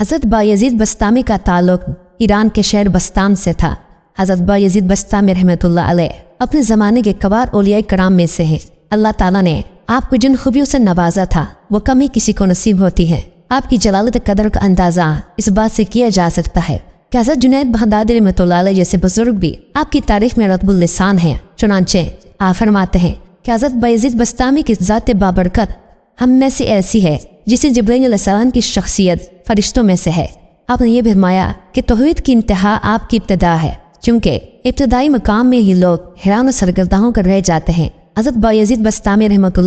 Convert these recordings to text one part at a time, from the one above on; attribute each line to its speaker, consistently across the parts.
Speaker 1: हज़रत बायजीद बस्तामी का ताल्लुक ईरान के शहर बस्तान से था हज़रत बायजीद बस्तामी रहमत अपने ज़माने के कबार ओलिया कराम में से हैं अल्लाह ताला ने आपको जिन खूबियों से नवाजा था वो कम ही किसी को नसीब होती है आपकी जलालत कदर का अंदाज़ा इस बात से किया जा सकता है कि हज़रत जुनैद बहदाद जैसे बुजुर्ग भी आपकी तारीख में रतबुल्लिसान है चुनाचे आ फरमाते हैं कि हज़रत बायजीद बस्तामी की बाबरकत हम में से ऐसी है जिसे जबरीन की शख्सियत फरिश्तों में से है आपने ये फरमाया कि तोहद की इंतहा आपकी इब्तदा है क्योंकि इब्तदाई मकाम में ही लोग हैरान सरगर्दाओं कर रह जाते हैं अजत बायजीद बस्तम रहमत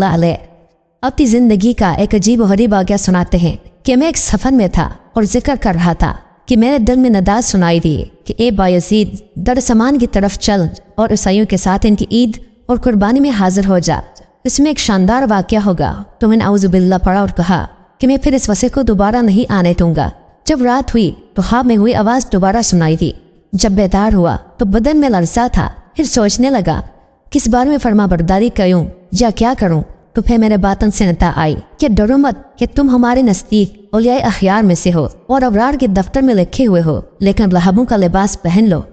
Speaker 1: अपनी ज़िंदगी का एक अजीब गरीब आज्ञा सुनाते हैं कि मैं एक सफ़र में था और जिक्र कर रहा था कि मेरे दिल में नदाज सुनाई दी कि ए बायजीद दर सामान की तरफ चल और ईसाइयों के साथ इनकी ईद और कुर्बानी में हाजिर हो जा इसमें एक शानदार वाक़ होगा तो मैंने आउज़बिल्ला पढ़ा और कहा कि मैं फिर इस वसे को दोबारा नहीं आने दूंगा जब रात हुई तो खाब में हुई आवाज दोबारा सुनाई दी जब बेदार हुआ तो बदन में लरसा था फिर सोचने लगा किस बारे में फरमा बर्दारी करूँ या क्या करूँ तो फिर मेरे बातन से नता आई कि डरो मत कि तुम हमारे नजदीक ओलिया अखियार में से हो और अबरार के दफ्तर में लिखे हुए हो लेकिन लहबों का लिबास पहन लो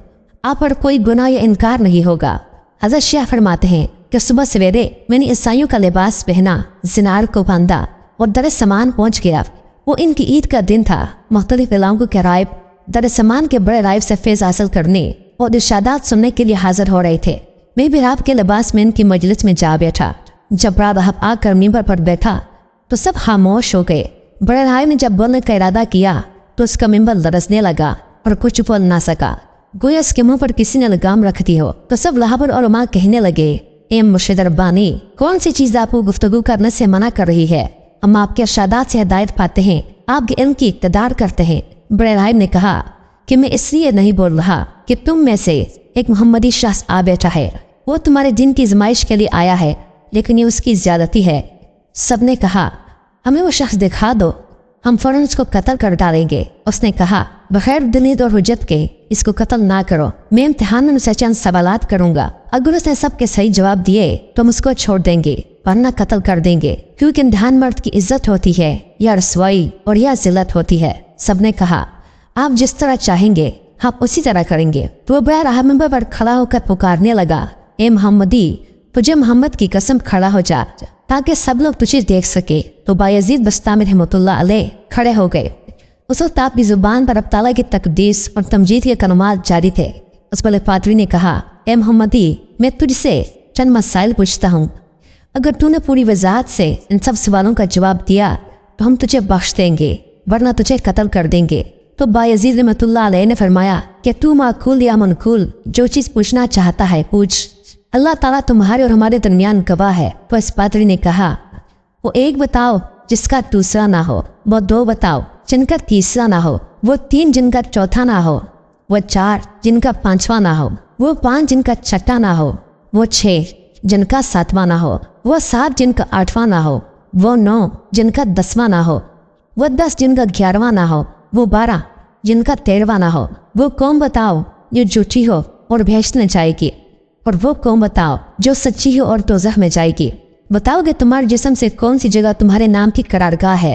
Speaker 1: आप पर कोई गुना या इनकार नहीं होगा हजरत शाह फरमाते हैं कि सुबह सवेरे मैंने ईसाइयों का लिबास पहना जिनार को बांधा और दर सामान पहुँच गया वो इनकी ईद का दिन था मुख्तलिफ इलाकों के राइब दर सामान के बड़े राइब से फेज हासिल करने और इर्शादात सुनने के लिए हाजिर हो रहे थे मैं भी राब के लिबास में इनकी मजलिस में जा बैठा जब राब आकर नींबर पर बैठा तो सब खामोश हो गए बड़े राय ने जब बोलने का इरादा किया तो उसका मिम्बर लरसने लगा और कुछ बोल ना सका गोया उसके मुंह पर किसी ने लगाम रख दी हो तो सब लाहबर और उमा कहने लगे एम मुर्शिद बानी कौन सी चीज़ आपको गुफ्तगु करने से मना कर रही है हम आपके शादात से हदायत पाते हैं आप इल्म की इकतदार करते हैं बड़े ने कहा कि मैं इसलिए नहीं बोल रहा कि तुम में से एक मोहम्मदी शख्स आ बैठा है वो तुम्हारे दिन की जमाइश के लिए आया है लेकिन ये उसकी ज्यादती है सब ने कहा हमें वो शख्स दिखा दो हम फ़ौरन उसको कत्ल कर डालेंगे उसने कहा बगैर दिलीद और हजत के इसको कत्ल ना करो मैं इम्तिहान में उसे चंद सवाल करूंगा अगर उसने सबके सही जवाब दिए तो हम उसको छोड़ देंगे वरना कत्ल कर देंगे क्योंकि ध्यान मर्द की इज्जत होती है या रसवाई और या जिलत होती है सबने कहा आप जिस तरह चाहेंगे हम उसी तरह करेंगे तो वह बड़ा राह पर खड़ा होकर पुकारने लगा ए मोहम्मदी तुझे मोहम्मद की कसम खड़ा हो जा ताकि सब लोग तुझे देख सके तो बायजीद बस्ताम हमतुल्ला खड़े हो गए उस वक्त आपकी जुबान पर तला की तकदीस और तमजीद के कलमात जारी थे उस पर पादरी ने कहा ए मोहम्मदी मैं तुझसे चंद मसाइल पूछता हूँ अगर तूने पूरी वजाहत से इन सब सवालों का जवाब दिया तो हम तुझे बख्श देंगे वरना तुझे कत्ल कर देंगे तो बायजीद रमतुल्ला ने फरमाया कि तू माकूल या मनकूल जो चीज़ पूछना चाहता है पूछ अल्लाह ताला तुम्हारे और हमारे दरमियान गवाह है तो इस पादरी ने कहा वो एक बताओ जिसका दूसरा ना हो वो दो बताओ जिनका तीसरा ना हो वो तीन जिनका चौथा ना हो वो चार जिनका पांचवा ना हो वो पांच जिनका छठा ना हो वो छः जिनका सातवा ना हो वह सात जिनका आठवां ना हो वह नौ जिनका दसवां ना हो वह दस जिनका ग्यारहवा ना हो वो बारह जिनका तेरहवा ना हो वो कौम बताओ जो झूठी हो और भेष न जाएगी और वो कौम बताओ जो सच्ची हो और तोजह में जाएगी बताओगे तुम्हारे जिसम से कौन सी जगह तुम्हारे नाम की करारगाह है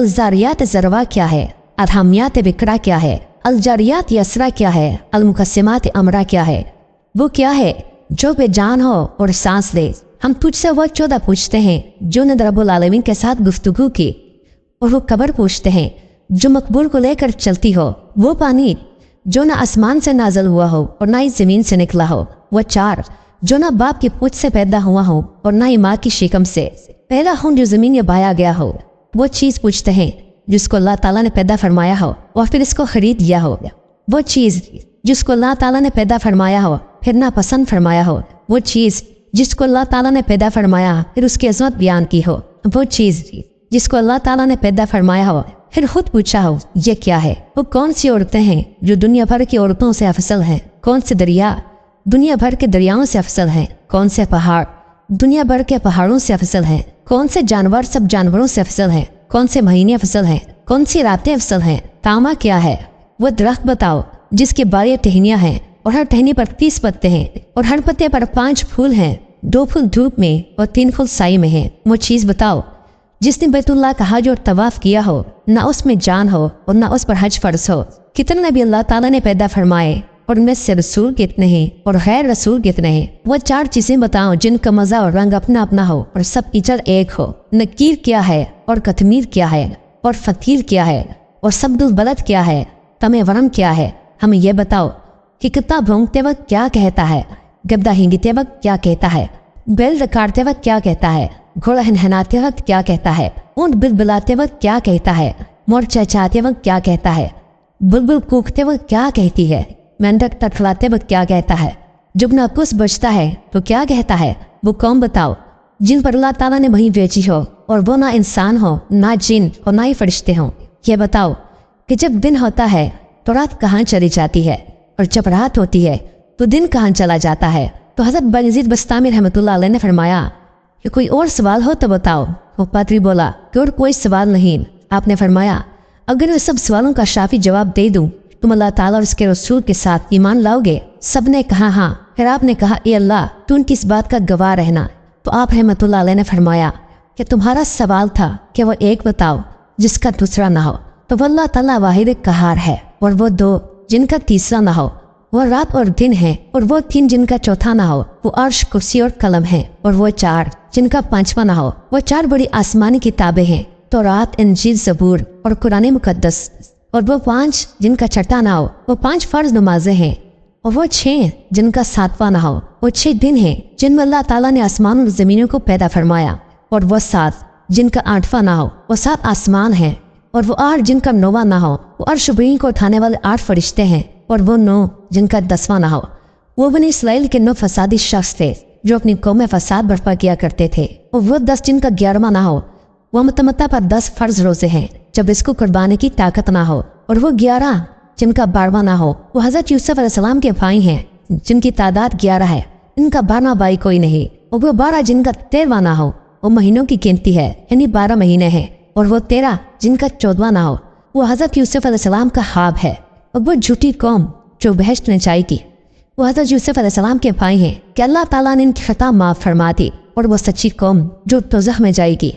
Speaker 1: अलजारियात जरवा क्या है अधामियात बिकरा क्या है अलजारियात यसरा क्या है अलमुकसमात अमरा क्या है वो क्या है जो बेजान हो और सांस ले हम तुझसे वह चौदह पूछते हैं जो ने रबुल आलमीन के साथ गुफ्तगु की और वो कबर पूछते हैं जो मकबूल को लेकर चलती हो वो पानी जो ना आसमान से नाजल हुआ हो और ना ही जमीन से निकला हो वह चार जो ना बाप की पूछ से पैदा हुआ हो और ना ही माँ की शिकम से पहला हो जो जमीन या बाया गया हो वो चीज़ पूछते हैं जिसको अल्लाह ताला ने पैदा फरमाया हो और फिर इसको खरीद लिया हो वो चीज़ जिसको अल्लाह ताला ने पैदा फरमाया हो फिर ना पसंद फरमाया हो वो चीज़ जिसको अल्लाह ताला ने पैदा फरमाया फिर उसकी अजमत बयान की हो वो चीज जिसको अल्लाह ताला ने पैदा फरमाया हो फिर खुद पूछा हो ये क्या है वो कौन सी औरतें हैं जो दुनिया भर की औरतों से अफसल हैं कौन से दरिया दुनिया भर के दरियाओं से अफसल हैं कौन से पहाड़ दुनिया भर के पहाड़ों से अफसल हैं कौन से जानवर सब जानवरों से अफसल हैं कौन से महीने अफसल हैं कौन सी रातें अफसल हैं तामा क्या है वह दरख्त बताओ जिसके बारे टहनिया हैं और हर टहनी पर तीस पत्ते हैं और हर पत्ते पर पांच फूल हैं दो फुल धूप में और तीन फुल साई में है वो चीज़ बताओ जिसने बैतुल्ला का हज और तवाफ किया हो ना उसमें जान हो और ना उस पर हज फर्ज हो कितने नबी अल्लाह ताला ने पैदा फरमाए और उनमें से रसूल कितने हैं और गैर रसूल कितने हैं वह चार चीजें बताओ जिनका मजा और रंग अपना अपना हो और सब इजर एक हो नकीर क्या है और कतमीर क्या है और फकीर क्या है और सबदुल क्या है तमे वरम क्या है हमें यह बताओ कि किताब भोंगते वक्त क्या कहता है गद्दा हिंगते वक्त क्या कहता है बैल रखाड़ते वक्त क्या कहता है घोड़ा हनहनाते वक्त क्या कहता है ऊंट बिल बुलाते वक्त क्या कहता है मोर चहचाते वक्त क्या कहता है बुलबुल कूकते वक्त क्या कहती है मेंढक तड़फड़ाते वक्त क्या कहता है जब कुछ बचता है तो क्या कहता है वो कौन बताओ जिन पर अल्लाह ताला ने वही बेची हो और वो ना इंसान हो ना जिन और ना ही फरिश्ते हो यह बताओ कि जब दिन होता है तो रात कहाँ चली जाती है और जब रात होती है तो दिन कहाँ चला जाता है तो हजरत बजीद बस्तामी रहमत ने फरमाया कि कोई और सवाल हो तो बताओ वो तो पात्री बोला कि और कोई सवाल नहीं आपने फरमाया अगर मैं सब सवालों का शाफी जवाब दे दूँ तुम अल्लाह ताला और उसके रसूल के साथ ईमान लाओगे सब ने कहा हाँ फिर आपने कहा ए अल्लाह तू उनकी इस बात का गवाह रहना तो आप रहमत ने फरमाया कि तुम्हारा सवाल था कि वो एक बताओ जिसका दूसरा ना हो तो अल्लाह तला वाहिद कहार है और वो दो जिनका तीसरा ना हो वह रात और दिन है और वो तीन जिनका चौथा ना हो वो अर्श कुर्सी और कलम है और वो चार जिनका पांचवा ना हो वो चार बड़ी आसमानी किताबें हैं तो रात इंजील जबूर और कुरान मुकदस और वो पांच जिनका छठा ना हो वो पांच फर्ज नमाजें हैं और वो छः जिनका सातवा ना हो वो छः दिन है जिनमें अल्लाह ताला ने आसमान और जमीनों को पैदा फरमाया और वो सात जिनका आठवा ना हो वो सात आसमान है और वो आठ जिनका नोवा ना हो वो अर्शबीन को उठाने वाले आठ फरिश्ते हैं और वो नौ जिनका दसवां ना हो वो बने इसराइल के नौ फसादी शख्स थे जो अपनी कौम में फसाद बर्फा किया करते थे और वो दस जिनका ग्यारहवा ना हो वह मतमता पर दस फर्ज रोजे हैं जब इसको कुर्बाने की ताकत ना हो और वो ग्यारह जिनका बारवा ना हो वो हजरत यूसुफ अलैहिस्सलाम के भाई हैं जिनकी तादाद ग्यारह है इनका बारवा भाई कोई नहीं और वो बारह जिनका तेरवा ना हो वो महीनों की गिनती है यानी बारह महीने हैं और वो तेरह जिनका चौदवा ना हो वो हजरत यूसुफ अलैहिस्सलाम का हाब है और वो झूठी कौम जो बहश्त में जाएगी वो हजरत यूसुफ सलाम के भाई हैं कि अल्लाह ताला ने इनकी खता माफ़ फरमा दी और वो सच्ची कौम जो तोजह में जाएगी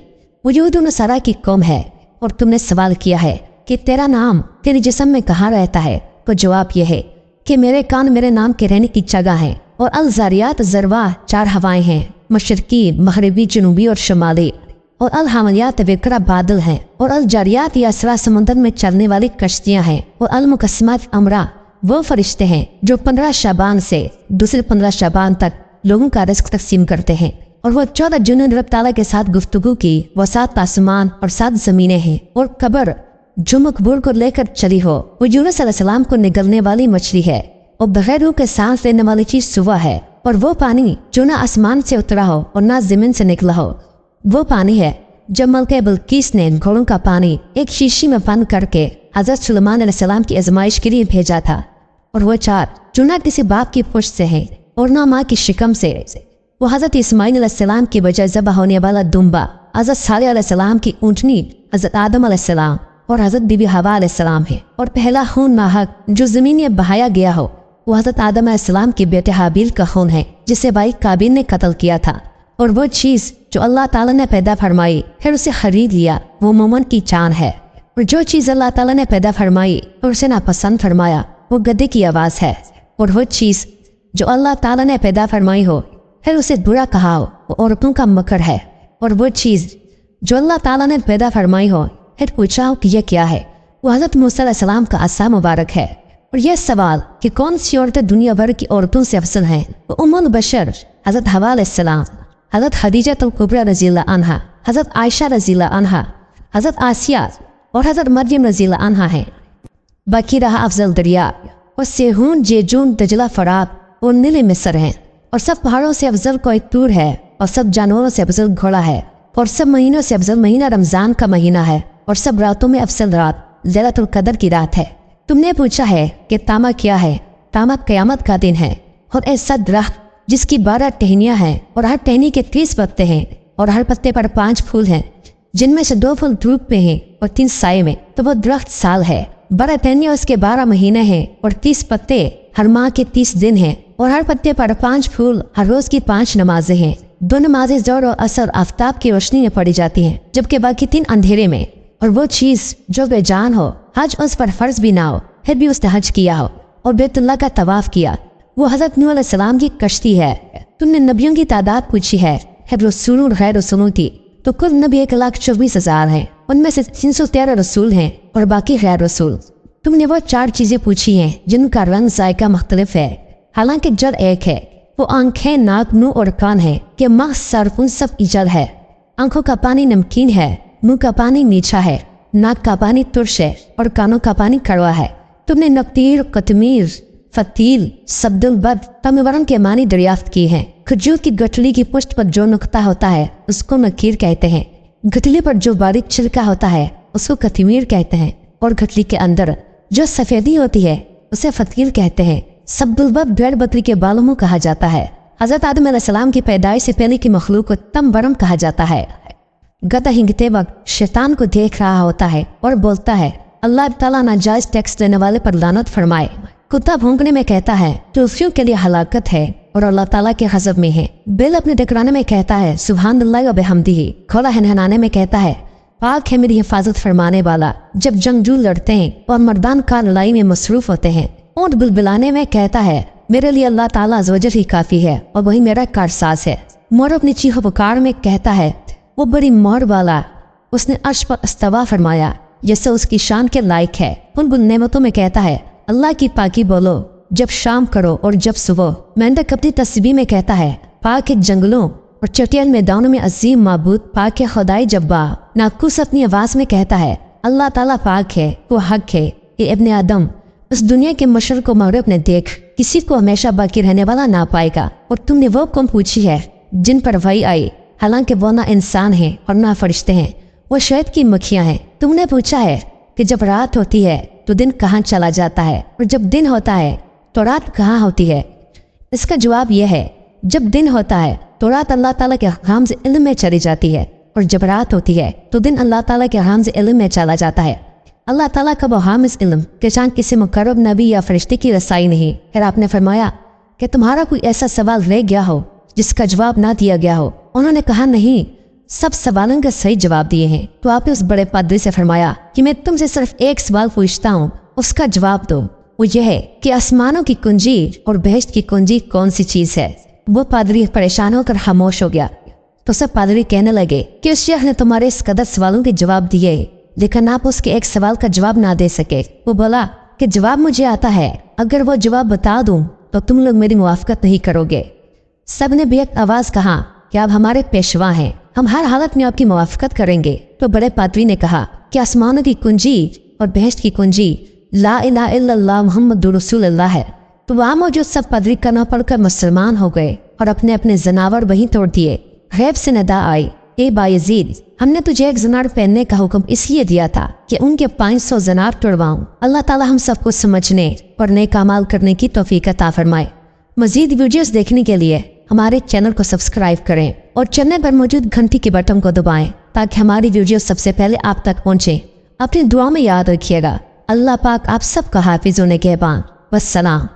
Speaker 1: वो यूद नसारा की कौम है और तुमने सवाल किया है कि तेरा नाम तेरे जिसम में कहाँ रहता है तो जवाब यह है कि मेरे कान मेरे नाम के रहने की जगह है और अलजारियात जरवा चार हवाएं हैं मशरकी मगरबी जनूबी और शुमाली और अल हामियात विकरा बादल हैं और अल जरियात या असरा समुद्र में चलने वाली कश्तियाँ हैं और अल मुकस्मत अमरा वो फरिश्ते हैं जो पंद्रह शाबान से दूसरे पंद्रह शाबान तक लोगों का रिस्क तकसीम करते हैं और वह चौदह जून रब तला के साथ गुफ्तगु की वह सात आसमान और सात जमीने हैं और कबर जो मकबूर को लेकर चली हो वो यूनसम को निगलने वाली मछली है और बगैर रूह के सांस लेने वाली चीज सुबह है और वो पानी जो ना आसमान से उतरा हो और ना जमीन से निकला हो वो पानी है जब मलका बल्किस ने घोड़ों का पानी एक शीशी में बंद करके हजरत सलमान सलाम की आजमाइश के लिए भेजा था और वह चार चुना किसी बाप की पुष्ट से है और ना माँ की शिकम से वो हजरत इसमाइन सलाम की बजाय जबा होने वाला दुम्बा हजरत साल सलाम की ऊँटनी हजरत आदम सलाम और हजरत बीबी हवा सलाम है और पहला खून माहक जो जमीन में बहाया गया हो वो हजरत आदम सलाम के बेटे हाबिल का खून है जिसे भाई काबिल ने कत्ल किया था और वो चीज़ जो अल्लाह ताला ने पैदा फरमाई फिर उसे खरीद लिया वो मोमन की चांद है और जो चीज़ अल्लाह ताला ने पैदा फरमाई और उसे नापसंद फरमाया वो गदे की आवाज़ है और वो चीज़ जो अल्लाह ताला ने पैदा फरमाई हो फिर उसे बुरा कहा हो वो औरतों का मकर है और वो चीज़ जो अल्लाह ताला ने पैदा फरमाई हो फिर पूछा हो कि यह क्या है वो हज़रत मूसम का आसा मुबारक है और यह सवाल कि कौन सी औरतें दुनिया भर की औरतों से अफसल हैं वो उमुल बशर हज़रत हवाम हजरत Khadija Kubra रजीला अनहा हज़रत आयशा रजीला अनहा हज़रत आसिया और हज़रत मरियम रजीला अनहा है बाकी रहा अफजल दरिया और सेहून जेजून दजला फराब और नीले मिसर हैं और सब पहाड़ों से अफजल को एक है और सब जानवरों से अफजल घोड़ा है और सब महीनों से अफजल महीना रमज़ान का महीना है और सब रातों में अफजल रात कदर की रात है तुमने पूछा है कि तामा क्या है तामा क्यामत का दिन है और ऐसा दरख्त जिसकी बारह टहनियाँ हैं और हर टहनी के तीस पत्ते हैं और हर पत्ते पर पांच फूल हैं जिनमें से दो फूल धूप में हैं और तीन साय में तो वो दरख्त साल है बारह टहनिया उसके बारह महीने हैं और तीस पत्ते हर माह के तीस दिन हैं और हर पत्ते पर पांच फूल हर रोज की पांच नमाजें हैं दो नमाजें जोर और असर आफ्ताब की रोशनी में पड़ी जाती हैं जबकि बाकी तीन अंधेरे में और वो चीज जो बेजान हो हज उस पर फर्ज भी ना हो फिर भी उसने हज किया हो और बेतुल्ला का तवाफ किया वो हजरत नूसम की कश्ती है तुमने नबियों की तादाद पूछी है गैर की तो कुल नबी एक लाख चौबीस हजार है उनमें से तीन सौ तेरह रसूल हैं और बाकी गैर रसूल तुमने वो चार चीजें पूछी हैं जिनका रंग जायका मुख्तलिफ है हालांकि जड़ एक है वो आंखें नाक मुंह और कान है के माह सरपुन सब इजड़ है आंखों का पानी नमकीन है मुंह का पानी नीचा है नाक का पानी तुर्श है और कानों का पानी कड़वा है तुमने नकतीर कतमीर फतील बद तमवरण के मानी दरियाफ्त की है खजूर की गठली की पुष्ट पर जो नुकता होता है उसको नकीर कहते हैं गठली पर जो बारीक छिलका होता है उसको कथमीर कहते हैं और गठली के अंदर जो सफेदी होती है उसे फतील कहते हैं बद भेड़ बकरी के बालों में कहा जाता है हजरत आदम सलाम की पैदाइश से पहले की मखलूक को तमबरम कहा जाता है गत हिंगते वक्त शैतान को देख रहा होता है और बोलता है अल्लाह तला नाजायज टैक्स देने वाले पर लानत फरमाए कुत्ता भोंकने में कहता है दोषियों के लिए हलाकत है और अल्लाह ताला के हजब में है बिल अपने टकराने में कहता है सुबहान अल्लाह खोला हनहनाने में कहता है पाक है मेरी हिफाजत फरमाने वाला जब जंगजू लड़ते हैं और मर्दान का लड़ाई में मसरूफ होते हैं ऊँट बुलबुलाने में कहता है मेरे लिए अल्लाह ताला ही काफी है और वही मेरा कारसाज है मोर अपनी चीख पुकार में कहता है वो बड़ी मोर वाला उसने अर्श पर अस्तवा फरमाया जैसे उसकी शान के लायक है उन गुल नेमतों में कहता है अल्लाह की पाकी बोलो जब शाम करो और जब सुबह मेंढक अपनी तस्वीर में कहता है पाक जंगलों और चटियन मैदानों में अजीम मबूद पाक खुदाई जब्बा नाकुस अपनी आवाज में कहता है अल्लाह ताला पाक है वो हक है ये इबन आदम उस दुनिया के मशर को मगरब ने देख किसी को हमेशा बाकी रहने वाला ना पाएगा और तुमने वो कौम पूछी है जिन पर वही आई हालांकि वो ना इंसान है और ना फरिश्ते हैं वो शहद की मखियाँ हैं तुमने पूछा है कि जब रात होती है तो दिन कहाँ चला जाता है और जब दिन होता है तो रात कहाँ होती है इसका जवाब यह है जब दिन होता है तो रात अल्लाह ताला के हकाम से इल्म में चली जाती है और जब रात होती है तो दिन अल्लाह ताला के हकाम से इल्म में चला जाता है अल्लाह ताला का बहाम इस इल्म के चांद किसी मुकरब नबी या फरिश्ते की रसाई नहीं फिर आपने फरमाया कि तुम्हारा कोई ऐसा सवाल रह गया हो जिसका जवाब ना दिया गया हो उन्होंने कहा नहीं सब सवालों का सही जवाब दिए हैं तो आपने उस बड़े पादरी से फरमाया कि मैं तुमसे सिर्फ एक सवाल पूछता हूँ उसका जवाब दो वो यह है कि आसमानों की कुंजी और बहिश्त की कुंजी कौन सी चीज है वो पादरी परेशान होकर खामोश हो गया तो सब पादरी कहने लगे कि उस शेख ने तुम्हारे इस कदर सवालों के जवाब दिए लेकिन आप उसके एक सवाल का जवाब ना दे सके वो बोला कि जवाब मुझे आता है अगर वो जवाब बता दूं तो तुम लोग मेरी मुआफ़त नहीं करोगे सब ने बेहद आवाज़ कहा कि आप हमारे पेशवा हैं हम हर हालत में आपकी मुआफ़त करेंगे तो बड़े पादरी ने कहा कि आसमानों की कुंजी और बहस की कुंजी ला अला मोहम्मद है तो वहाँ मौजूद सब पदरी करना पढ़कर मुसलमान हो गए और अपने अपने जनावर वहीं तोड़ दिए गैब से नदा आई ए बायजीद हमने तुझे एक जनार पहनने का हुक्म इसलिए दिया था कि उनके 500 जनार तोड़वाऊँ अल्लाह ताला हम सबको समझने और नए कमाल करने की तोफ़ी का मजीद वीडियोस देखने के लिए हमारे चैनल को सब्सक्राइब करें और चैनल पर मौजूद घंटी के बटन को दबाएं ताकि हमारी वीडियो सबसे पहले आप तक पहुंचे अपनी दुआ में याद रखिएगा अल्लाह पाक आप सबका हाफिज होने के बाद वसलाम